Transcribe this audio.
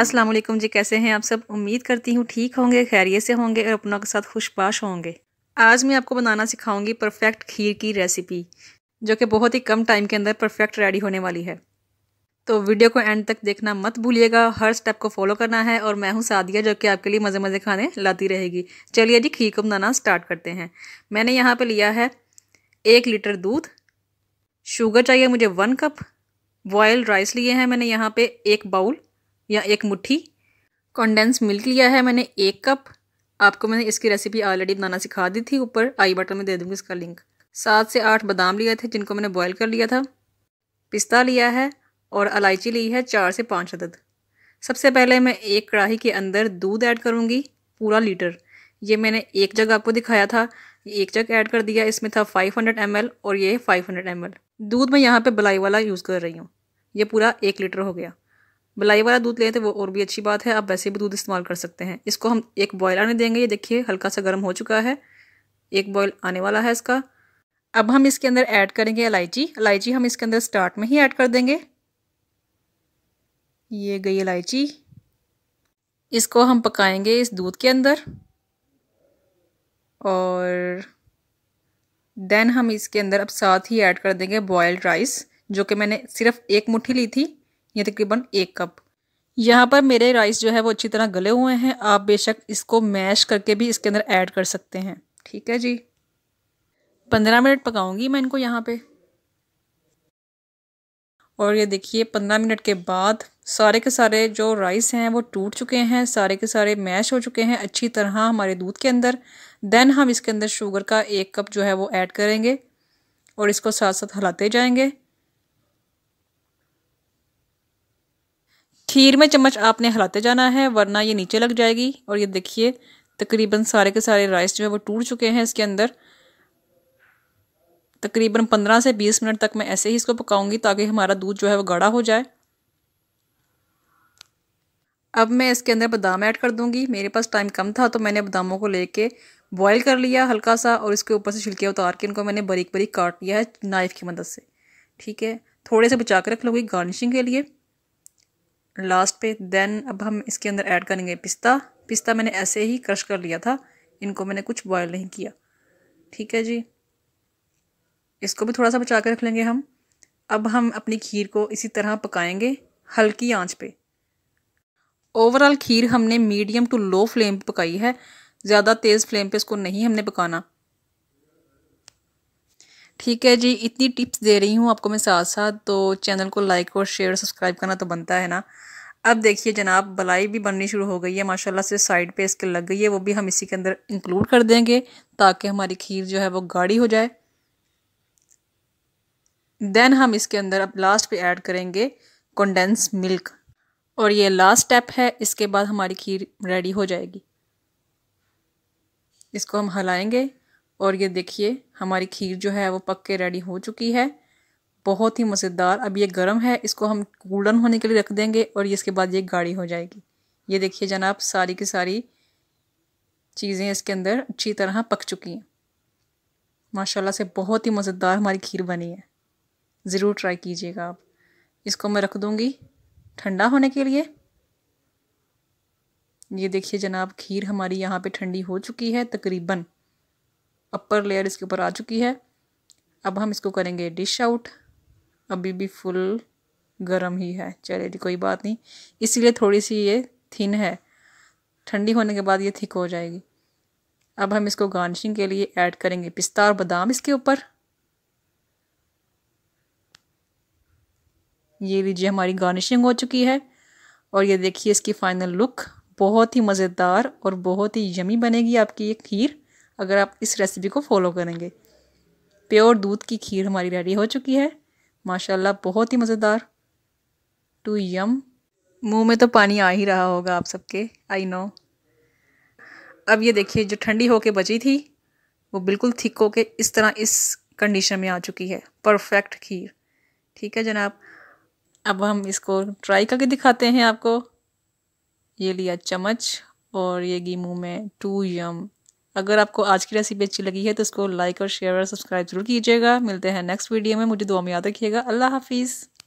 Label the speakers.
Speaker 1: अस्सलाम वालेकुम जी कैसे हैं आप सब उम्मीद करती हूँ ठीक होंगे खैरियत से होंगे और अपनों के साथ खुशपाश होंगे आज मैं आपको बनाना सिखाऊंगी परफेक्ट खीर की रेसिपी जो कि बहुत ही कम टाइम के अंदर परफेक्ट रेडी होने वाली है तो वीडियो को एंड तक देखना मत भूलिएगा हर स्टेप को फॉलो करना है और मैं हूँ सादिया जो कि आपके लिए मज़े मज़े खाने लाती रहेगी चलिए जी खीर को बनाना स्टार्ट करते हैं मैंने यहाँ पर लिया है एक लीटर दूध शुगर चाहिए मुझे वन कप बॉयल्ड राइस लिए हैं मैंने यहाँ पे एक बाउल या एक मुट्ठी कॉन्डेंस मिल्क लिया है मैंने एक कप आपको मैंने इसकी रेसिपी ऑलरेडी बनाना सिखा दी थी ऊपर आई बटन में दे दूँगी इसका लिंक सात से आठ बादाम लिए थे जिनको मैंने बॉयल कर लिया था पिस्ता लिया है और इलायची ली है चार से पाँच अदद सबसे पहले मैं एक कढ़ाई के अंदर दूध ऐड करूँगी पूरा लीटर ये मैंने एक जग आपको दिखाया था एक जग ऐड कर दिया इसमें था 500 हंड्रेड और ये 500 हंड्रेड दूध मैं यहाँ पे बलाई वाला यूज़ कर रही हूँ ये पूरा एक लीटर हो गया मलाई वाला दूध लेते वो और भी अच्छी बात है आप वैसे भी दूध इस्तेमाल कर सकते हैं इसको हम एक बॉयल आने देंगे ये देखिए हल्का सा गर्म हो चुका है एक बॉयल आने वाला है इसका अब हम इसके अंदर ऐड करेंगे इलायची इलायची हम इसके अंदर स्टार्ट में ही ऐड कर देंगे ये गई इलायची इसको हम पकाएंगे इस दूध के अंदर और देन हम इसके अंदर अब साथ ही ऐड कर देंगे बॉयल्ड राइस जो कि मैंने सिर्फ एक मुट्ठी ली थी ये तकरीबन एक कप यहाँ पर मेरे राइस जो है वो अच्छी तरह गले हुए हैं आप बेशक इसको मैश करके भी इसके अंदर ऐड कर सकते हैं ठीक है जी पंद्रह मिनट पकाऊंगी मैं इनको यहाँ पे और ये देखिए पंद्रह मिनट के बाद सारे के सारे जो राइस हैं वो टूट चुके हैं सारे के सारे मैश हो चुके हैं अच्छी तरह हमारे दूध के अंदर देन हम इसके अंदर शुगर का एक कप जो है वो ऐड करेंगे और इसको साथ साथ हिलाते जाएंगे खीर में चम्मच आपने हिलाते जाना है वरना ये नीचे लग जाएगी और ये देखिए तकरीबन सारे के सारे राइस जो है वो टूट चुके हैं इसके अंदर तकरीबन पंद्रह से बीस मिनट तक मैं ऐसे ही इसको पकाऊंगी ताकि हमारा दूध जो है वो गाढ़ा हो जाए अब मैं इसके अंदर बादाम ऐड कर दूंगी मेरे पास टाइम कम था तो मैंने बादामों को लेके बॉईल कर लिया हल्का सा और इसके ऊपर से छिलके उतार के इनको मैंने बारीक बारीक काट लिया है नाइफ़ की मदद से ठीक है थोड़े से बचा के रख लूँगी गार्निशिंग के लिए लास्ट पे देन अब हम इसके अंदर ऐड करेंगे पिस्ता पिस्ता मैंने ऐसे ही क्रश कर लिया था इनको मैंने कुछ बॉयल नहीं किया ठीक है जी इसको भी थोड़ा सा बचा के रख लेंगे हम अब हम अपनी खीर को इसी तरह पकाएंगे हल्की आंच पे ओवरऑल खीर हमने मीडियम टू लो फ्लेम पे पकाई है ज़्यादा तेज़ फ्लेम पे इसको नहीं हमने पकाना ठीक है जी इतनी टिप्स दे रही हूँ आपको मैं साथ साथ तो चैनल को लाइक और शेयर सब्सक्राइब करना तो बनता है ना अब देखिए जनाब बलाई भी बननी शुरू हो गई है माशाल्लाह से साइड पे इसके लग गई है वो भी हम इसी के अंदर इंक्लूड कर देंगे ताकि हमारी खीर जो है वो गाढ़ी हो जाए देन हम इसके अंदर अब लास्ट पे ऐड करेंगे कंडेंस मिल्क और ये लास्ट स्टेप है इसके बाद हमारी खीर रेडी हो जाएगी इसको हम हलाएँगे और ये देखिए हमारी खीर जो है वो पक के रेडी हो चुकी है बहुत ही मज़ेदार अब ये गर्म है इसको हम गोल्डन होने के लिए रख देंगे और ये इसके बाद ये गाढ़ी हो जाएगी ये देखिए जनाब सारी की सारी चीज़ें इसके अंदर अच्छी तरह पक चुकी हैं माशाल्लाह से बहुत ही मज़ेदार हमारी खीर बनी है ज़रूर ट्राई कीजिएगा आप इसको मैं रख दूँगी ठंडा होने के लिए ये देखिए जनाब खीर हमारी यहाँ पे ठंडी हो चुकी है तकरीबन अपर लेयर इसके ऊपर आ चुकी है अब हम इसको करेंगे डिश आउट अभी भी फुल गर्म ही है चलिए जी कोई बात नहीं इसीलिए थोड़ी सी ये थिन है ठंडी होने के बाद ये थिक हो जाएगी अब हम इसको गार्निशिंग के लिए ऐड करेंगे पिस्ता और बादाम इसके ऊपर ये लीजिए हमारी गार्निशिंग हो चुकी है और ये देखिए इसकी फ़ाइनल लुक बहुत ही मज़ेदार और बहुत ही यमी बनेगी आपकी ये खीर अगर आप इस रेसिपी को फॉलो करेंगे प्योर दूध की खीर हमारी रेडी हो चुकी है माशाल्लाह बहुत ही मज़ेदार टू यम मुंह में तो पानी आ ही रहा होगा आप सबके आई नो अब ये देखिए जो ठंडी होके बची थी वो बिल्कुल थिक के इस तरह इस कंडीशन में आ चुकी है परफेक्ट खीर ठीक है जनाब अब हम इसको ट्राई करके दिखाते हैं आपको ये लिया चम्मच और ये घी मुँह में टू यम अगर आपको आज की रेसिपी अच्छी लगी है तो इसको लाइक और शेयर और सब्सक्राइब जरूर कीजिएगा मिलते हैं नेक्स्ट वीडियो में मुझे दुआ में याद रखिएगा अल्लाह हाफिज़